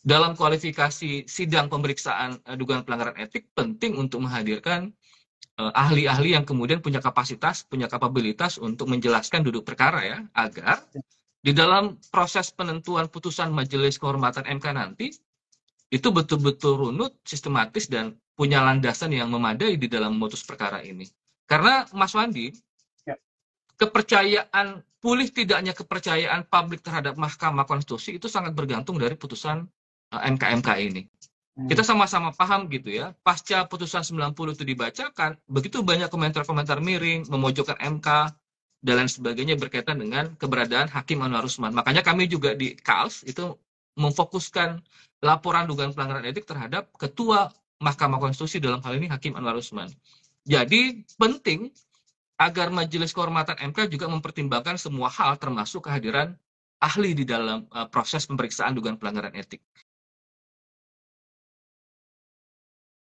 dalam kualifikasi sidang pemeriksaan eh, dugaan pelanggaran etik penting untuk menghadirkan eh, ahli-ahli yang kemudian punya kapasitas, punya kapabilitas untuk menjelaskan duduk perkara ya, agar di dalam proses penentuan putusan Majelis Kehormatan MK nanti itu betul-betul runut, sistematis dan punya landasan yang memadai di dalam memutus perkara ini. Karena Mas Wandi, ya. kepercayaan pulih tidaknya kepercayaan publik terhadap Mahkamah Konstitusi itu sangat bergantung dari putusan MKMK eh, ini. Hmm. Kita sama-sama paham gitu ya. Pasca putusan 90 itu dibacakan, begitu banyak komentar-komentar miring, memojokkan MK, dan lain sebagainya berkaitan dengan keberadaan Hakim Anwar Usman. Makanya kami juga di KALS itu memfokuskan laporan dugaan pelanggaran etik terhadap Ketua Mahkamah Konstitusi dalam hal ini Hakim Anwar Usman. Jadi penting agar Majelis Kehormatan MK juga mempertimbangkan semua hal termasuk kehadiran ahli di dalam eh, proses pemeriksaan dugaan pelanggaran etik.